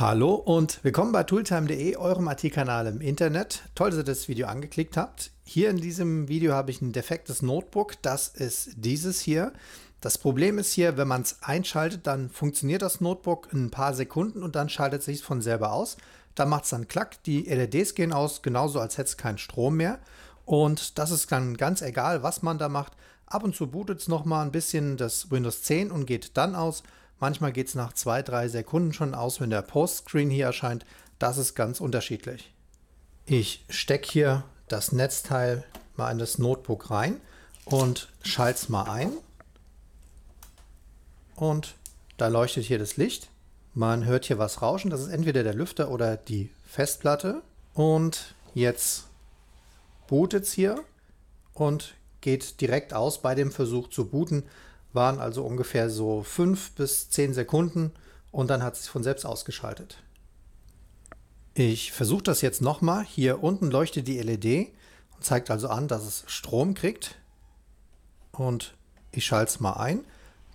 Hallo und willkommen bei tooltime.de, eurem IT-Kanal im Internet. Toll, dass ihr das Video angeklickt habt. Hier in diesem Video habe ich ein defektes Notebook. Das ist dieses hier. Das Problem ist hier, wenn man es einschaltet, dann funktioniert das Notebook in ein paar Sekunden und dann schaltet es sich von selber aus. Dann macht es dann Klack, die LEDs gehen aus, genauso als hätte es keinen Strom mehr. Und das ist dann ganz egal, was man da macht. Ab und zu bootet es nochmal ein bisschen das Windows 10 und geht dann aus. Manchmal geht es nach zwei, drei Sekunden schon aus, wenn der Post-Screen hier erscheint. Das ist ganz unterschiedlich. Ich stecke hier das Netzteil mal in das Notebook rein und schalte es mal ein. Und da leuchtet hier das Licht. Man hört hier was rauschen. Das ist entweder der Lüfter oder die Festplatte. Und jetzt bootet es hier und geht direkt aus bei dem Versuch zu booten waren also ungefähr so 5 bis 10 Sekunden und dann hat es sich von selbst ausgeschaltet. Ich versuche das jetzt nochmal. Hier unten leuchtet die LED und zeigt also an, dass es Strom kriegt. Und ich schalte es mal ein.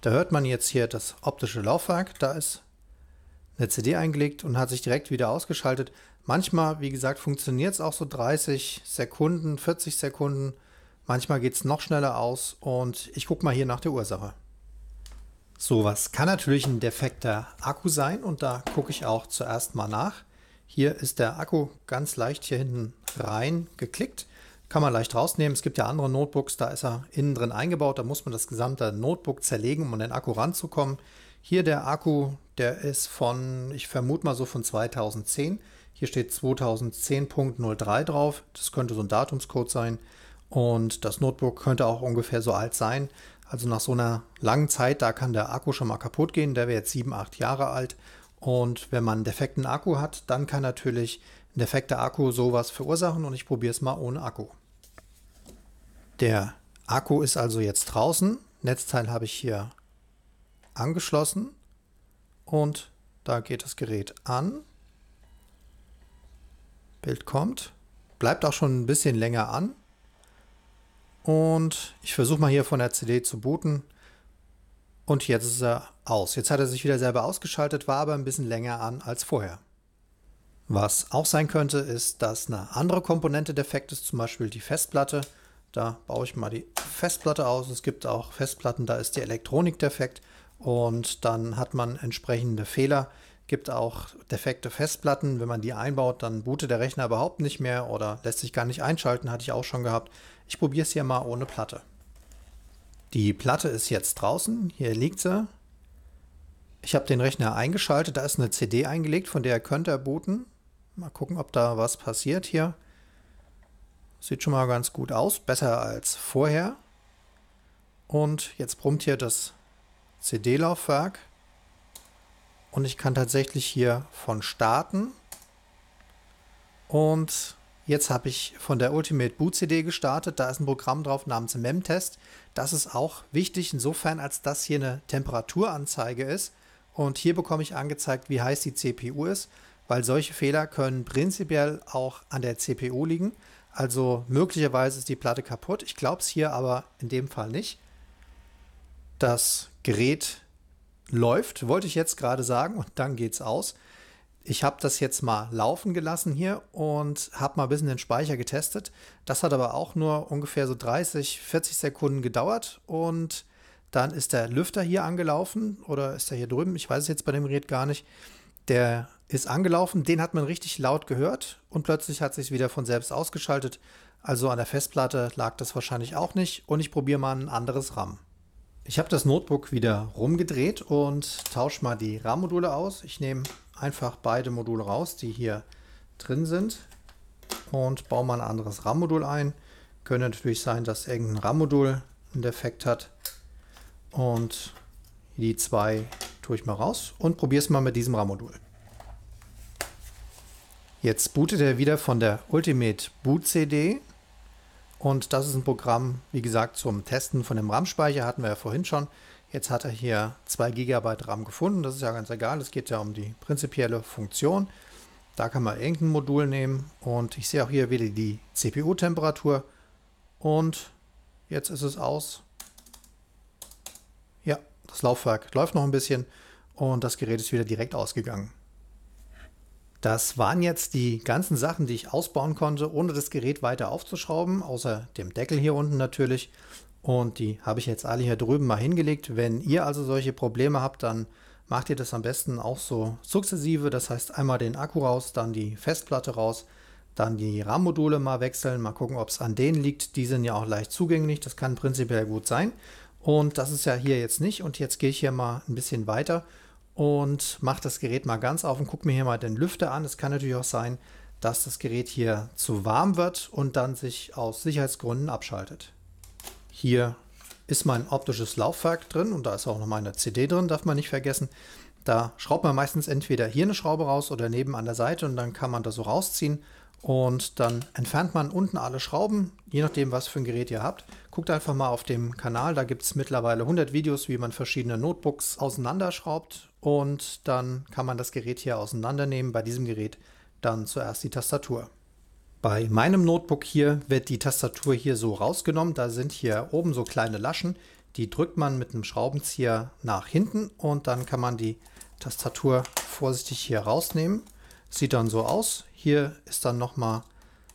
Da hört man jetzt hier das optische Laufwerk. Da ist eine CD eingelegt und hat sich direkt wieder ausgeschaltet. Manchmal, wie gesagt, funktioniert es auch so 30 Sekunden, 40 Sekunden. Manchmal geht es noch schneller aus und ich gucke mal hier nach der Ursache. Sowas kann natürlich ein defekter Akku sein und da gucke ich auch zuerst mal nach. Hier ist der Akku ganz leicht hier hinten rein geklickt. Kann man leicht rausnehmen. Es gibt ja andere Notebooks, da ist er innen drin eingebaut. Da muss man das gesamte Notebook zerlegen, um an den Akku ranzukommen. Hier der Akku, der ist von, ich vermute mal so von 2010. Hier steht 2010.03 drauf. Das könnte so ein Datumscode sein. Und das Notebook könnte auch ungefähr so alt sein. Also nach so einer langen Zeit, da kann der Akku schon mal kaputt gehen. Der wäre jetzt sieben, acht Jahre alt. Und wenn man einen defekten Akku hat, dann kann natürlich ein defekter Akku sowas verursachen. Und ich probiere es mal ohne Akku. Der Akku ist also jetzt draußen. Netzteil habe ich hier angeschlossen. Und da geht das Gerät an. Bild kommt. Bleibt auch schon ein bisschen länger an. Und ich versuche mal hier von der CD zu booten. Und jetzt ist er aus. Jetzt hat er sich wieder selber ausgeschaltet, war aber ein bisschen länger an als vorher. Was auch sein könnte, ist, dass eine andere Komponente defekt ist, zum Beispiel die Festplatte. Da baue ich mal die Festplatte aus. Es gibt auch Festplatten, da ist die Elektronik defekt und dann hat man entsprechende Fehler. Gibt auch defekte Festplatten. Wenn man die einbaut, dann bootet der Rechner überhaupt nicht mehr oder lässt sich gar nicht einschalten, hatte ich auch schon gehabt. Ich probiere es hier mal ohne Platte. Die Platte ist jetzt draußen. Hier liegt sie. Ich habe den Rechner eingeschaltet. Da ist eine CD eingelegt, von der könnt ihr booten. Mal gucken, ob da was passiert hier. Sieht schon mal ganz gut aus. Besser als vorher. Und jetzt brummt hier das CD-Laufwerk. Und ich kann tatsächlich hier von starten. Und Jetzt habe ich von der Ultimate Boot CD gestartet. Da ist ein Programm drauf namens Memtest. Das ist auch wichtig insofern, als das hier eine Temperaturanzeige ist. Und hier bekomme ich angezeigt, wie heiß die CPU ist, weil solche Fehler können prinzipiell auch an der CPU liegen. Also möglicherweise ist die Platte kaputt. Ich glaube es hier aber in dem Fall nicht. Das Gerät läuft, wollte ich jetzt gerade sagen, und dann geht es aus ich habe das jetzt mal laufen gelassen hier und habe mal ein bisschen den Speicher getestet. Das hat aber auch nur ungefähr so 30, 40 Sekunden gedauert und dann ist der Lüfter hier angelaufen oder ist er hier drüben? Ich weiß es jetzt bei dem Gerät gar nicht. Der ist angelaufen, den hat man richtig laut gehört und plötzlich hat sich wieder von selbst ausgeschaltet. Also an der Festplatte lag das wahrscheinlich auch nicht und ich probiere mal ein anderes RAM. Ich habe das Notebook wieder rumgedreht und tausche mal die RAM-Module aus. Ich nehme einfach beide Module raus, die hier drin sind und baue mal ein anderes RAM-Modul ein. Könnte natürlich sein, dass irgendein RAM-Modul einen Defekt hat. Und die zwei tue ich mal raus und probiere es mal mit diesem RAM-Modul. Jetzt bootet er wieder von der Ultimate Boot CD. Und das ist ein Programm, wie gesagt, zum Testen von dem RAM-Speicher hatten wir ja vorhin schon. Jetzt hat er hier 2 GB RAM gefunden, das ist ja ganz egal, es geht ja um die prinzipielle Funktion. Da kann man irgendein Modul nehmen und ich sehe auch hier wieder die CPU-Temperatur und jetzt ist es aus. Ja, das Laufwerk läuft noch ein bisschen und das Gerät ist wieder direkt ausgegangen. Das waren jetzt die ganzen Sachen, die ich ausbauen konnte, ohne das Gerät weiter aufzuschrauben, außer dem Deckel hier unten natürlich. Und die habe ich jetzt alle hier drüben mal hingelegt. Wenn ihr also solche Probleme habt, dann macht ihr das am besten auch so sukzessive. Das heißt einmal den Akku raus, dann die Festplatte raus, dann die RAM-Module mal wechseln, mal gucken, ob es an denen liegt. Die sind ja auch leicht zugänglich, das kann prinzipiell gut sein. Und das ist ja hier jetzt nicht. Und jetzt gehe ich hier mal ein bisschen weiter und mache das Gerät mal ganz auf und gucke mir hier mal den Lüfter an. Es kann natürlich auch sein, dass das Gerät hier zu warm wird und dann sich aus Sicherheitsgründen abschaltet. Hier ist mein optisches Laufwerk drin und da ist auch noch meine CD drin, darf man nicht vergessen. Da schraubt man meistens entweder hier eine Schraube raus oder neben an der Seite und dann kann man da so rausziehen und dann entfernt man unten alle Schrauben, je nachdem, was für ein Gerät ihr habt. Guckt einfach mal auf dem Kanal, da gibt es mittlerweile 100 Videos, wie man verschiedene Notebooks auseinanderschraubt und dann kann man das Gerät hier auseinandernehmen. Bei diesem Gerät dann zuerst die Tastatur. Bei meinem Notebook hier wird die Tastatur hier so rausgenommen. Da sind hier oben so kleine Laschen. Die drückt man mit einem Schraubenzieher nach hinten und dann kann man die Tastatur vorsichtig hier rausnehmen. Sieht dann so aus. Hier ist dann nochmal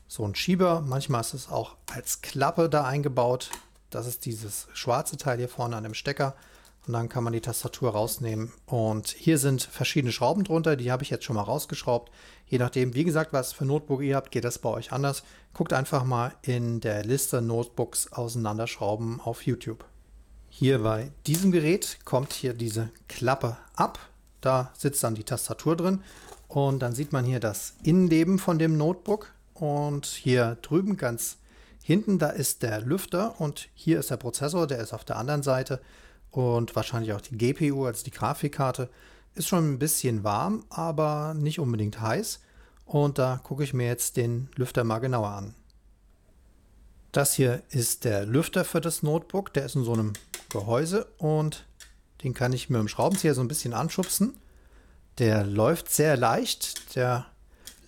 so ein Schieber. Manchmal ist es auch als Klappe da eingebaut. Das ist dieses schwarze Teil hier vorne an dem Stecker. Und dann kann man die Tastatur rausnehmen. Und hier sind verschiedene Schrauben drunter. Die habe ich jetzt schon mal rausgeschraubt. Je nachdem, wie gesagt, was für Notebook ihr habt, geht das bei euch anders. Guckt einfach mal in der Liste Notebooks auseinanderschrauben auf YouTube. Hier bei diesem Gerät kommt hier diese Klappe ab. Da sitzt dann die Tastatur drin. Und dann sieht man hier das Innenleben von dem Notebook. Und hier drüben ganz hinten, da ist der Lüfter und hier ist der Prozessor, der ist auf der anderen Seite und wahrscheinlich auch die GPU, also die Grafikkarte, ist schon ein bisschen warm, aber nicht unbedingt heiß. Und da gucke ich mir jetzt den Lüfter mal genauer an. Das hier ist der Lüfter für das Notebook. Der ist in so einem Gehäuse und den kann ich mit dem Schraubenzieher so ein bisschen anschubsen. Der läuft sehr leicht. Der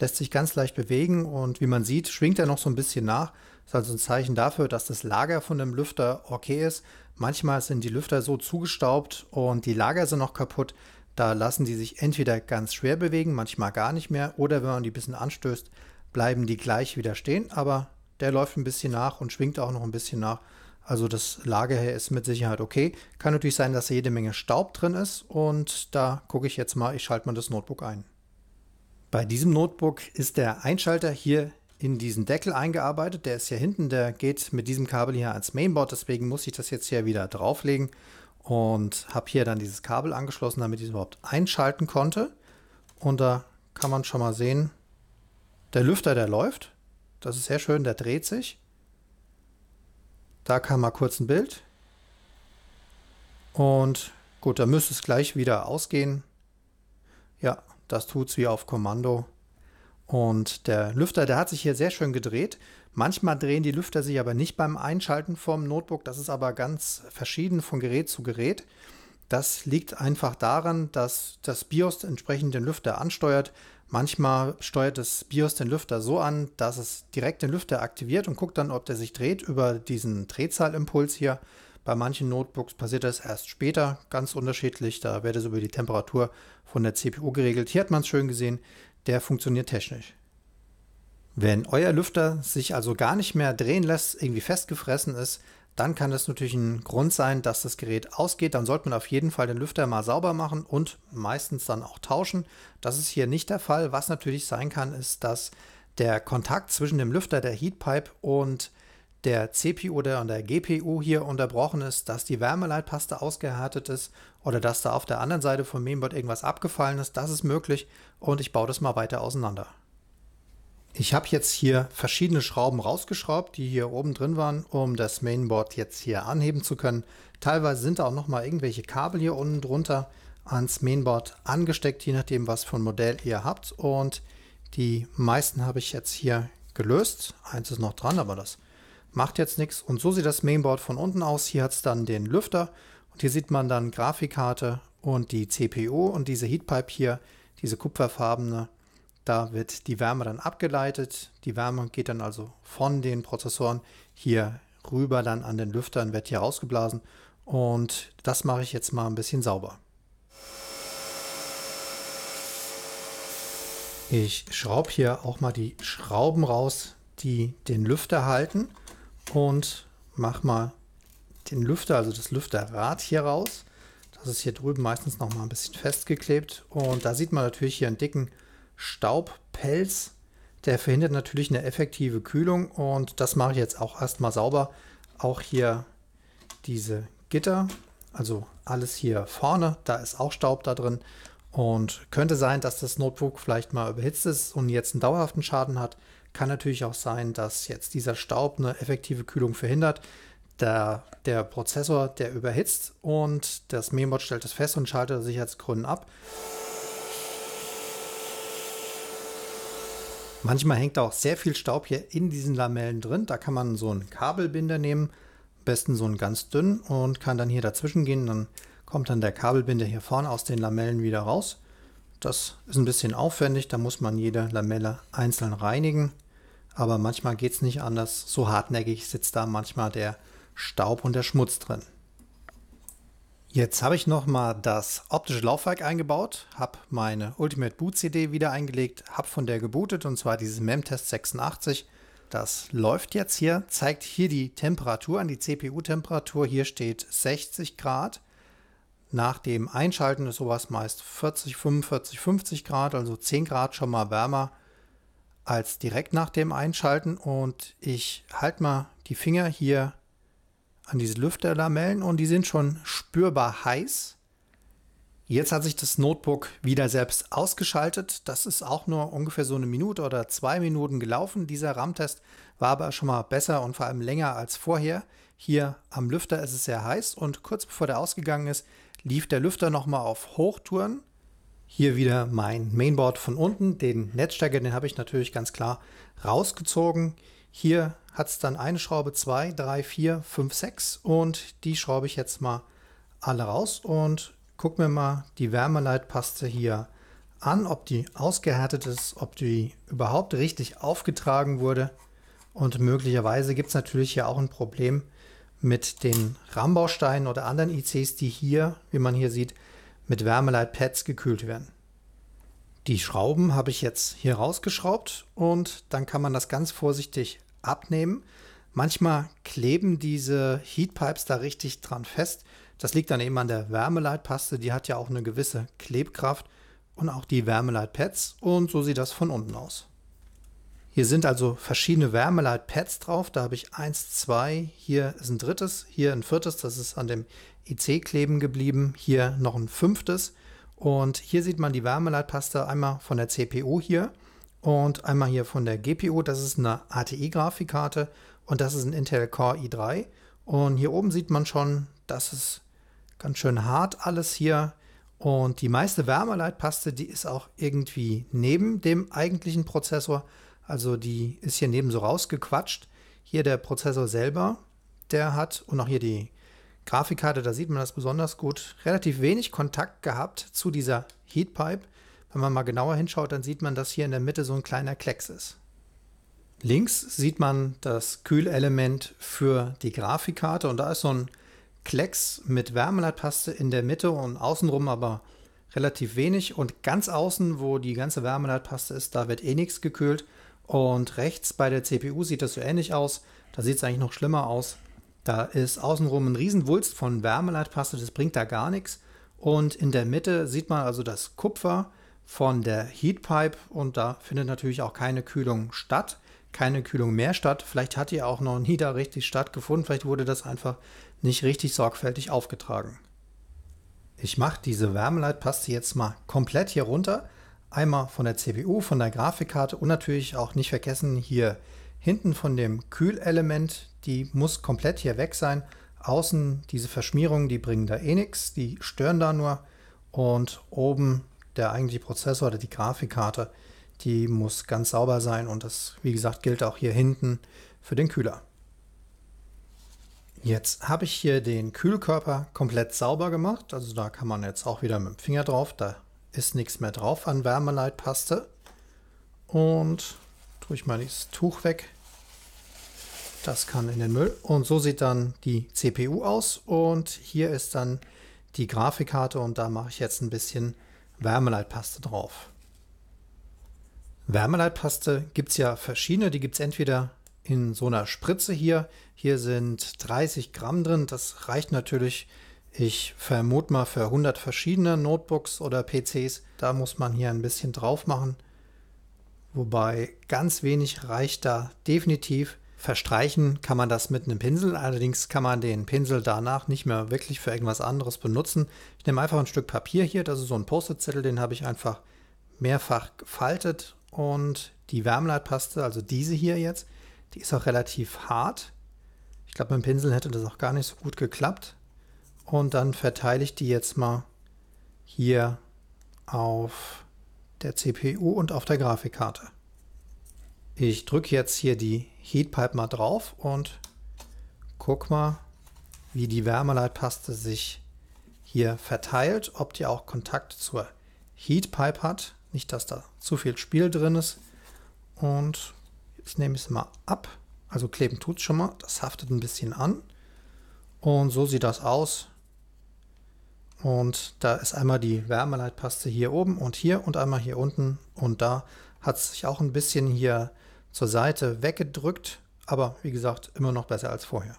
lässt sich ganz leicht bewegen und wie man sieht, schwingt er noch so ein bisschen nach. Das ist also ein Zeichen dafür, dass das Lager von dem Lüfter okay ist. Manchmal sind die Lüfter so zugestaubt und die Lager sind noch kaputt. Da lassen die sich entweder ganz schwer bewegen, manchmal gar nicht mehr, oder wenn man die ein bisschen anstößt, bleiben die gleich wieder stehen. Aber der läuft ein bisschen nach und schwingt auch noch ein bisschen nach. Also das Lager ist mit Sicherheit okay. Kann natürlich sein, dass jede Menge Staub drin ist und da gucke ich jetzt mal, ich schalte mal das Notebook ein. Bei diesem Notebook ist der Einschalter hier in diesen Deckel eingearbeitet. Der ist hier hinten, der geht mit diesem Kabel hier ans Mainboard. Deswegen muss ich das jetzt hier wieder drauflegen und habe hier dann dieses Kabel angeschlossen, damit ich es überhaupt einschalten konnte. Und da kann man schon mal sehen, der Lüfter, der läuft. Das ist sehr schön, der dreht sich. Da kam mal kurz ein Bild. Und gut, da müsste es gleich wieder ausgehen. Das tut es wie auf Kommando. Und der Lüfter, der hat sich hier sehr schön gedreht. Manchmal drehen die Lüfter sich aber nicht beim Einschalten vom Notebook. Das ist aber ganz verschieden von Gerät zu Gerät. Das liegt einfach daran, dass das BIOS entsprechend den Lüfter ansteuert. Manchmal steuert das BIOS den Lüfter so an, dass es direkt den Lüfter aktiviert und guckt dann, ob der sich dreht über diesen Drehzahlimpuls hier. Bei manchen Notebooks passiert das erst später, ganz unterschiedlich. Da wird es über die Temperatur von der CPU geregelt. Hier hat man es schön gesehen, der funktioniert technisch. Wenn euer Lüfter sich also gar nicht mehr drehen lässt, irgendwie festgefressen ist, dann kann das natürlich ein Grund sein, dass das Gerät ausgeht. Dann sollte man auf jeden Fall den Lüfter mal sauber machen und meistens dann auch tauschen. Das ist hier nicht der Fall. Was natürlich sein kann, ist, dass der Kontakt zwischen dem Lüfter, der Heatpipe und der CPU oder der GPU hier unterbrochen ist, dass die Wärmeleitpaste ausgehärtet ist oder dass da auf der anderen Seite vom Mainboard irgendwas abgefallen ist, das ist möglich und ich baue das mal weiter auseinander. Ich habe jetzt hier verschiedene Schrauben rausgeschraubt, die hier oben drin waren, um das Mainboard jetzt hier anheben zu können. Teilweise sind da auch noch mal irgendwelche Kabel hier unten drunter ans Mainboard angesteckt, je nachdem was für ein Modell ihr habt und die meisten habe ich jetzt hier gelöst. Eins ist noch dran, aber das macht jetzt nichts. Und so sieht das Mainboard von unten aus. Hier hat es dann den Lüfter und hier sieht man dann Grafikkarte und die CPU und diese Heatpipe hier, diese kupferfarbene. Da wird die Wärme dann abgeleitet. Die Wärme geht dann also von den Prozessoren hier rüber dann an den Lüftern, wird hier rausgeblasen. Und das mache ich jetzt mal ein bisschen sauber. Ich schraube hier auch mal die Schrauben raus, die den Lüfter halten und mach mal den Lüfter, also das Lüfterrad hier raus. Das ist hier drüben meistens noch mal ein bisschen festgeklebt und da sieht man natürlich hier einen dicken Staubpelz. Der verhindert natürlich eine effektive Kühlung und das mache ich jetzt auch erstmal sauber. Auch hier diese Gitter, also alles hier vorne, da ist auch Staub da drin und könnte sein, dass das Notebook vielleicht mal überhitzt ist und jetzt einen dauerhaften Schaden hat. Kann natürlich auch sein, dass jetzt dieser Staub eine effektive Kühlung verhindert. Der, der Prozessor, der überhitzt und das Memod stellt es fest und schaltet aus Sicherheitsgründen ab. Manchmal hängt auch sehr viel Staub hier in diesen Lamellen drin. Da kann man so einen Kabelbinder nehmen, am besten so einen ganz dünnen und kann dann hier dazwischen gehen. Dann kommt dann der Kabelbinder hier vorne aus den Lamellen wieder raus. Das ist ein bisschen aufwendig, da muss man jede Lamelle einzeln reinigen. Aber manchmal geht es nicht anders. So hartnäckig sitzt da manchmal der Staub und der Schmutz drin. Jetzt habe ich nochmal das optische Laufwerk eingebaut, habe meine Ultimate Boot CD wieder eingelegt, habe von der gebootet und zwar dieses Memtest 86. Das läuft jetzt hier, zeigt hier die Temperatur an, die CPU-Temperatur. Hier steht 60 Grad nach dem Einschalten ist sowas meist 40, 45, 50 Grad, also 10 Grad schon mal wärmer als direkt nach dem Einschalten. Und ich halte mal die Finger hier an diese Lüfterlamellen und die sind schon spürbar heiß. Jetzt hat sich das Notebook wieder selbst ausgeschaltet. Das ist auch nur ungefähr so eine Minute oder zwei Minuten gelaufen. Dieser RAM-Test war aber schon mal besser und vor allem länger als vorher. Hier am Lüfter ist es sehr heiß und kurz bevor der ausgegangen ist, lief der Lüfter nochmal auf Hochtouren. Hier wieder mein Mainboard von unten, den Netzstecker, den habe ich natürlich ganz klar rausgezogen. Hier hat es dann eine Schraube 2, 3, 4, 5, 6 und die schraube ich jetzt mal alle raus und gucke mir mal die Wärmeleitpaste hier an, ob die ausgehärtet ist, ob die überhaupt richtig aufgetragen wurde. Und möglicherweise gibt es natürlich hier auch ein Problem mit den RAM-Bausteinen oder anderen ICs, die hier, wie man hier sieht, mit Wärmeleitpads gekühlt werden. Die Schrauben habe ich jetzt hier rausgeschraubt und dann kann man das ganz vorsichtig abnehmen. Manchmal kleben diese Heatpipes da richtig dran fest. Das liegt dann eben an der Wärmeleitpaste, die hat ja auch eine gewisse Klebkraft und auch die Wärmeleitpads und so sieht das von unten aus. Hier sind also verschiedene Wärmeleitpads drauf. Da habe ich eins, zwei. Hier ist ein drittes, hier ein viertes. Das ist an dem IC kleben geblieben. Hier noch ein fünftes. Und hier sieht man die Wärmeleitpaste einmal von der CPU hier und einmal hier von der GPU. Das ist eine ATI-Grafikkarte und das ist ein Intel Core i3. Und hier oben sieht man schon, das ist ganz schön hart alles hier. Und die meiste Wärmeleitpaste, die ist auch irgendwie neben dem eigentlichen Prozessor. Also die ist hier neben so rausgequatscht. Hier der Prozessor selber, der hat, und auch hier die Grafikkarte, da sieht man das besonders gut, relativ wenig Kontakt gehabt zu dieser Heatpipe. Wenn man mal genauer hinschaut, dann sieht man, dass hier in der Mitte so ein kleiner Klecks ist. Links sieht man das Kühlelement für die Grafikkarte und da ist so ein Klecks mit Wärmeleitpaste in der Mitte und außenrum aber relativ wenig und ganz außen, wo die ganze Wärmeleitpaste ist, da wird eh nichts gekühlt. Und rechts bei der CPU sieht das so ähnlich aus. Da sieht es eigentlich noch schlimmer aus. Da ist außenrum ein Riesenwulst von Wärmeleitpaste, das bringt da gar nichts. Und in der Mitte sieht man also das Kupfer von der Heatpipe und da findet natürlich auch keine Kühlung statt, keine Kühlung mehr statt. Vielleicht hat die auch noch nie da richtig stattgefunden, vielleicht wurde das einfach nicht richtig sorgfältig aufgetragen. Ich mache diese Wärmeleitpaste jetzt mal komplett hier runter. Einmal von der CPU, von der Grafikkarte und natürlich auch nicht vergessen hier hinten von dem Kühlelement. Die muss komplett hier weg sein. Außen diese Verschmierungen, die bringen da eh nichts, die stören da nur. Und oben der eigentliche Prozessor oder die Grafikkarte, die muss ganz sauber sein. Und das, wie gesagt, gilt auch hier hinten für den Kühler. Jetzt habe ich hier den Kühlkörper komplett sauber gemacht. Also da kann man jetzt auch wieder mit dem Finger drauf. Da ist nichts mehr drauf an Wärmeleitpaste. Und tue ich mal das Tuch weg. Das kann in den Müll. Und so sieht dann die CPU aus. Und hier ist dann die Grafikkarte und da mache ich jetzt ein bisschen Wärmeleitpaste drauf. Wärmeleitpaste gibt es ja verschiedene. Die gibt es entweder in so einer Spritze hier. Hier sind 30 Gramm drin. Das reicht natürlich ich vermute mal für 100 verschiedene Notebooks oder PCs, da muss man hier ein bisschen drauf machen. Wobei ganz wenig reicht da definitiv. Verstreichen kann man das mit einem Pinsel, allerdings kann man den Pinsel danach nicht mehr wirklich für irgendwas anderes benutzen. Ich nehme einfach ein Stück Papier hier, das ist so ein Post-it-Zettel, den habe ich einfach mehrfach gefaltet und die Wärmeleitpaste, also diese hier jetzt, die ist auch relativ hart. Ich glaube, mit dem Pinsel hätte das auch gar nicht so gut geklappt. Und dann verteile ich die jetzt mal hier auf der CPU und auf der Grafikkarte. Ich drücke jetzt hier die Heatpipe mal drauf und guck mal, wie die Wärmeleitpaste sich hier verteilt, ob die auch Kontakt zur Heatpipe hat. Nicht, dass da zu viel Spiel drin ist. Und jetzt nehme ich es mal ab. Also kleben tut es schon mal. Das haftet ein bisschen an. Und so sieht das aus. Und da ist einmal die Wärmeleitpaste hier oben und hier und einmal hier unten. Und da hat es sich auch ein bisschen hier zur Seite weggedrückt. Aber wie gesagt, immer noch besser als vorher.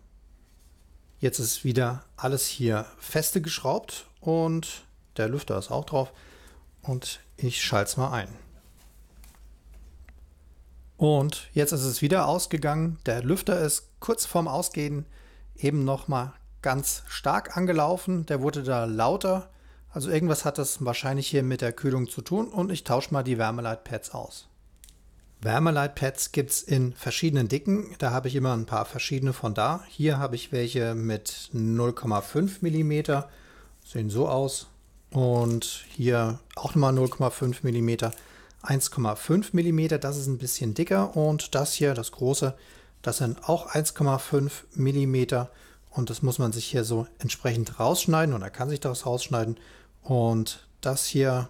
Jetzt ist wieder alles hier feste geschraubt und der Lüfter ist auch drauf. Und ich schalte es mal ein. Und jetzt ist es wieder ausgegangen. Der Lüfter ist kurz vorm Ausgehen eben nochmal ganz stark angelaufen. Der wurde da lauter. Also irgendwas hat das wahrscheinlich hier mit der Kühlung zu tun und ich tausche mal die Wärmeleitpads aus. Wärmeleitpads gibt es in verschiedenen Dicken. Da habe ich immer ein paar verschiedene von da. Hier habe ich welche mit 0,5 mm. Sehen so aus. Und hier auch nochmal 0,5 mm. 1,5 mm, das ist ein bisschen dicker. Und das hier, das große, das sind auch 1,5 mm. Und das muss man sich hier so entsprechend rausschneiden und er kann sich das rausschneiden. Und das hier,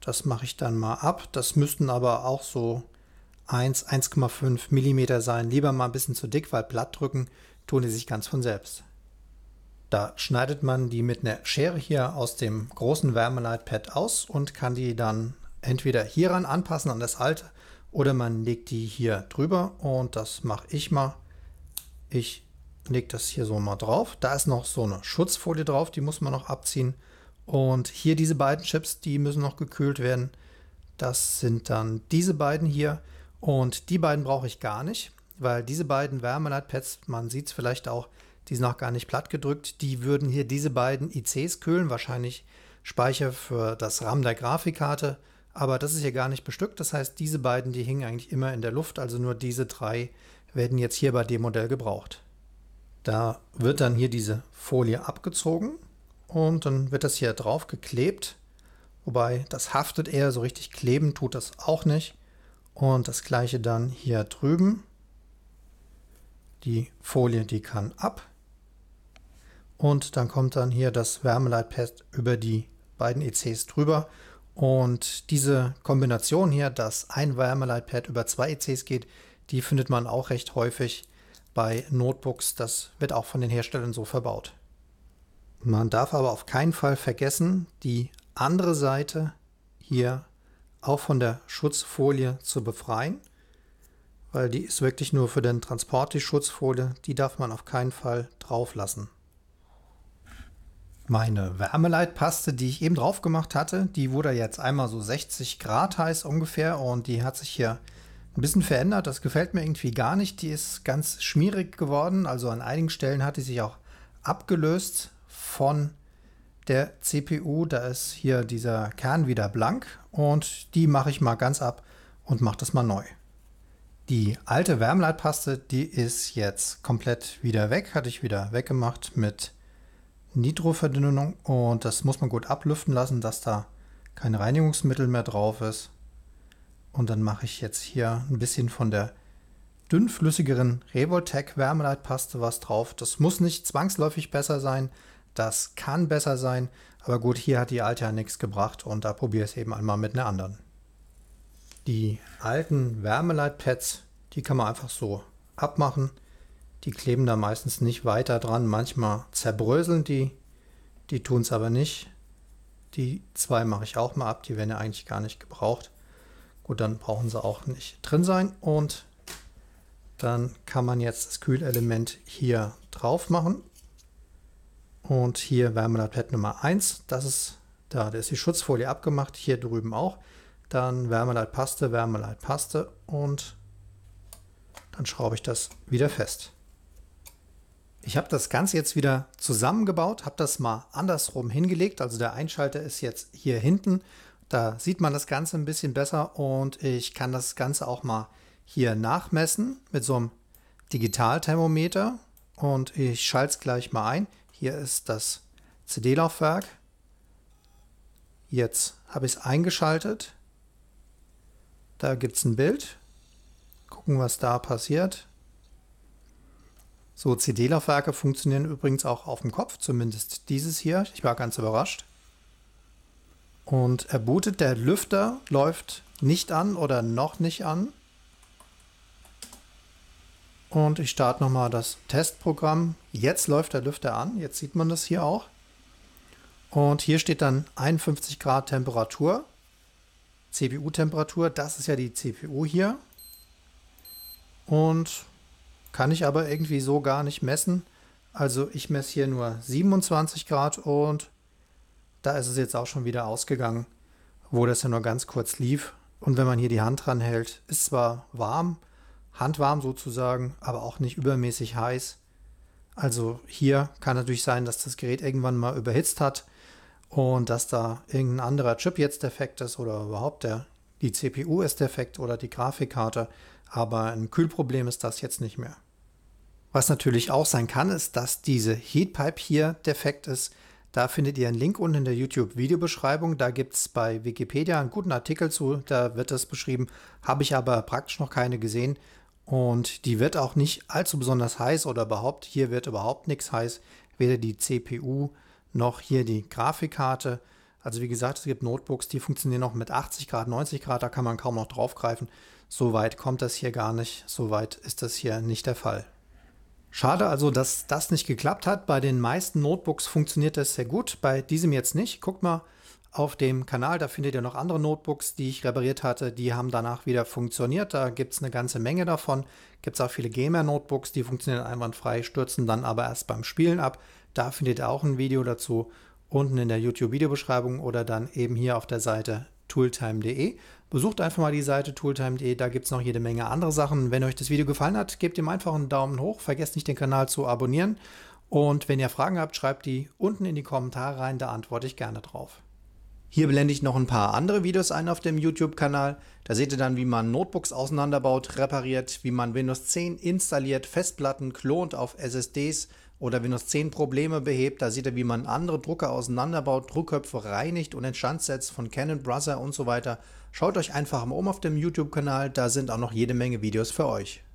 das mache ich dann mal ab. Das müssten aber auch so 1, 1,5 mm sein. Lieber mal ein bisschen zu dick, weil platt drücken tun die sich ganz von selbst. Da schneidet man die mit einer Schere hier aus dem großen Wärmeleitpad aus und kann die dann entweder hieran anpassen an das alte oder man legt die hier drüber und das mache ich mal. Ich lege das hier so mal drauf. Da ist noch so eine Schutzfolie drauf, die muss man noch abziehen. Und hier diese beiden Chips, die müssen noch gekühlt werden. Das sind dann diese beiden hier. Und die beiden brauche ich gar nicht, weil diese beiden Wärmeleitpads, man sieht es vielleicht auch, die sind noch gar nicht platt gedrückt. Die würden hier diese beiden ICs kühlen, wahrscheinlich Speicher für das RAM der Grafikkarte. Aber das ist hier gar nicht bestückt. Das heißt, diese beiden, die hingen eigentlich immer in der Luft. Also nur diese drei werden jetzt hier bei dem Modell gebraucht. Da wird dann hier diese Folie abgezogen und dann wird das hier drauf geklebt. Wobei das haftet eher, so richtig kleben tut das auch nicht. Und das gleiche dann hier drüben. Die Folie, die kann ab. Und dann kommt dann hier das Wärmeleitpad über die beiden ECs drüber. Und diese Kombination hier, dass ein Wärmeleitpad über zwei ECs geht, die findet man auch recht häufig bei Notebooks. Das wird auch von den Herstellern so verbaut. Man darf aber auf keinen Fall vergessen, die andere Seite hier auch von der Schutzfolie zu befreien, weil die ist wirklich nur für den Transport die Schutzfolie, die darf man auf keinen Fall drauf lassen. Meine Wärmeleitpaste, die ich eben drauf gemacht hatte, die wurde jetzt einmal so 60 Grad heiß ungefähr und die hat sich hier ein bisschen verändert. Das gefällt mir irgendwie gar nicht. Die ist ganz schmierig geworden. Also an einigen Stellen hat die sich auch abgelöst von der CPU. Da ist hier dieser Kern wieder blank und die mache ich mal ganz ab und mache das mal neu. Die alte Wärmeleitpaste, die ist jetzt komplett wieder weg, hatte ich wieder weggemacht mit Nitroverdünnung und das muss man gut ablüften lassen, dass da kein Reinigungsmittel mehr drauf ist. Und dann mache ich jetzt hier ein bisschen von der dünnflüssigeren Revoltech Wärmeleitpaste was drauf. Das muss nicht zwangsläufig besser sein. Das kann besser sein. Aber gut, hier hat die alte ja nichts gebracht und da probiere ich es eben einmal mit einer anderen. Die alten Wärmeleitpads, die kann man einfach so abmachen. Die kleben da meistens nicht weiter dran. Manchmal zerbröseln die. Die tun es aber nicht. Die zwei mache ich auch mal ab. Die werden ja eigentlich gar nicht gebraucht. Gut, dann brauchen sie auch nicht drin sein und dann kann man jetzt das Kühlelement hier drauf machen. Und hier Wärmelappett Nummer 1, das ist da, da ist die Schutzfolie abgemacht, hier drüben auch. Dann Wärmeleitpaste, Wärmeleitpaste und dann schraube ich das wieder fest. Ich habe das Ganze jetzt wieder zusammengebaut, habe das mal andersrum hingelegt. Also der Einschalter ist jetzt hier hinten da sieht man das Ganze ein bisschen besser und ich kann das Ganze auch mal hier nachmessen mit so einem Digitalthermometer. Und ich schalte es gleich mal ein. Hier ist das CD-Laufwerk. Jetzt habe ich es eingeschaltet. Da gibt es ein Bild. Gucken, was da passiert. So, CD-Laufwerke funktionieren übrigens auch auf dem Kopf, zumindest dieses hier. Ich war ganz überrascht. Und er bootet, der Lüfter läuft nicht an oder noch nicht an. Und ich starte nochmal das Testprogramm. Jetzt läuft der Lüfter an, jetzt sieht man das hier auch. Und hier steht dann 51 Grad Temperatur, CPU-Temperatur, das ist ja die CPU hier. Und kann ich aber irgendwie so gar nicht messen. Also ich messe hier nur 27 Grad und da ist es jetzt auch schon wieder ausgegangen, wo das ja nur ganz kurz lief. Und wenn man hier die Hand dran hält, ist zwar warm, handwarm sozusagen, aber auch nicht übermäßig heiß. Also hier kann natürlich sein, dass das Gerät irgendwann mal überhitzt hat und dass da irgendein anderer Chip jetzt defekt ist oder überhaupt der, die CPU ist defekt oder die Grafikkarte. Aber ein Kühlproblem ist das jetzt nicht mehr. Was natürlich auch sein kann, ist, dass diese Heatpipe hier defekt ist. Da findet ihr einen Link unten in der YouTube-Videobeschreibung. Da gibt es bei Wikipedia einen guten Artikel zu, da wird das beschrieben. Habe ich aber praktisch noch keine gesehen. Und die wird auch nicht allzu besonders heiß oder überhaupt, hier wird überhaupt nichts heiß. Weder die CPU noch hier die Grafikkarte. Also wie gesagt, es gibt Notebooks, die funktionieren noch mit 80 Grad, 90 Grad, da kann man kaum noch draufgreifen. So weit kommt das hier gar nicht, so weit ist das hier nicht der Fall. Schade also, dass das nicht geklappt hat. Bei den meisten Notebooks funktioniert das sehr gut, bei diesem jetzt nicht. Guckt mal auf dem Kanal, da findet ihr noch andere Notebooks, die ich repariert hatte. Die haben danach wieder funktioniert. Da gibt es eine ganze Menge davon. Gibt es auch viele Gamer-Notebooks, die funktionieren einwandfrei, stürzen dann aber erst beim Spielen ab. Da findet ihr auch ein Video dazu unten in der YouTube-Videobeschreibung oder dann eben hier auf der Seite tooltime.de. Besucht einfach mal die Seite tooltime.de, da gibt es noch jede Menge andere Sachen. Wenn euch das Video gefallen hat, gebt ihm einfach einen Daumen hoch, vergesst nicht den Kanal zu abonnieren und wenn ihr Fragen habt, schreibt die unten in die Kommentare rein, da antworte ich gerne drauf. Hier blende ich noch ein paar andere Videos ein auf dem YouTube-Kanal. Da seht ihr dann, wie man Notebooks auseinanderbaut, repariert, wie man Windows 10 installiert, Festplatten klont auf SSDs, oder Windows 10 Probleme behebt. Da sieht er, wie man andere Drucker auseinanderbaut, Druckköpfe reinigt und instand setzt von Canon Brother und so weiter. Schaut euch einfach mal um auf dem YouTube-Kanal, da sind auch noch jede Menge Videos für euch.